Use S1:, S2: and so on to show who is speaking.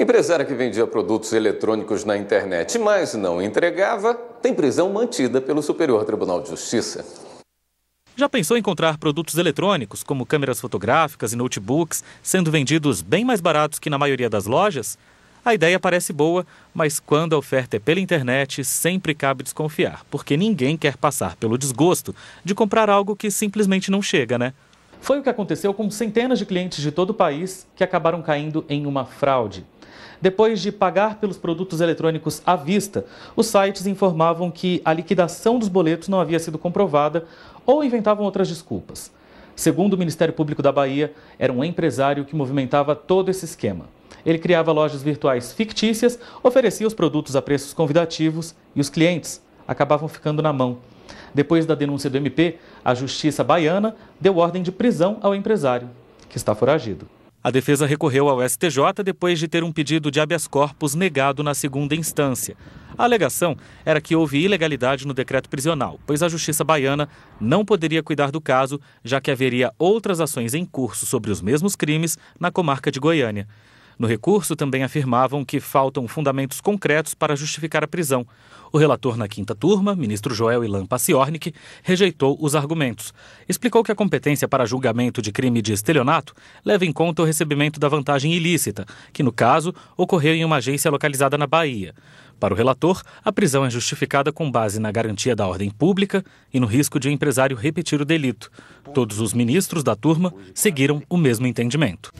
S1: Empresária que vendia produtos eletrônicos na internet, mas não entregava, tem prisão mantida pelo Superior Tribunal de Justiça.
S2: Já pensou em encontrar produtos eletrônicos, como câmeras fotográficas e notebooks, sendo vendidos bem mais baratos que na maioria das lojas? A ideia parece boa, mas quando a oferta é pela internet, sempre cabe desconfiar, porque ninguém quer passar pelo desgosto de comprar algo que simplesmente não chega, né? Foi o que aconteceu com centenas de clientes de todo o país que acabaram caindo em uma fraude. Depois de pagar pelos produtos eletrônicos à vista, os sites informavam que a liquidação dos boletos não havia sido comprovada ou inventavam outras desculpas. Segundo o Ministério Público da Bahia, era um empresário que movimentava todo esse esquema. Ele criava lojas virtuais fictícias, oferecia os produtos a preços convidativos e os clientes acabavam ficando na mão. Depois da denúncia do MP, a Justiça Baiana deu ordem de prisão ao empresário, que está foragido. A defesa recorreu ao STJ depois de ter um pedido de habeas corpus negado na segunda instância. A alegação era que houve ilegalidade no decreto prisional, pois a justiça baiana não poderia cuidar do caso, já que haveria outras ações em curso sobre os mesmos crimes na comarca de Goiânia. No recurso, também afirmavam que faltam fundamentos concretos para justificar a prisão. O relator na quinta turma, ministro Joel Ilan Paciornik, rejeitou os argumentos. Explicou que a competência para julgamento de crime de estelionato leva em conta o recebimento da vantagem ilícita, que no caso ocorreu em uma agência localizada na Bahia. Para o relator, a prisão é justificada com base na garantia da ordem pública e no risco de o empresário repetir o delito. Todos os ministros da turma seguiram o mesmo entendimento.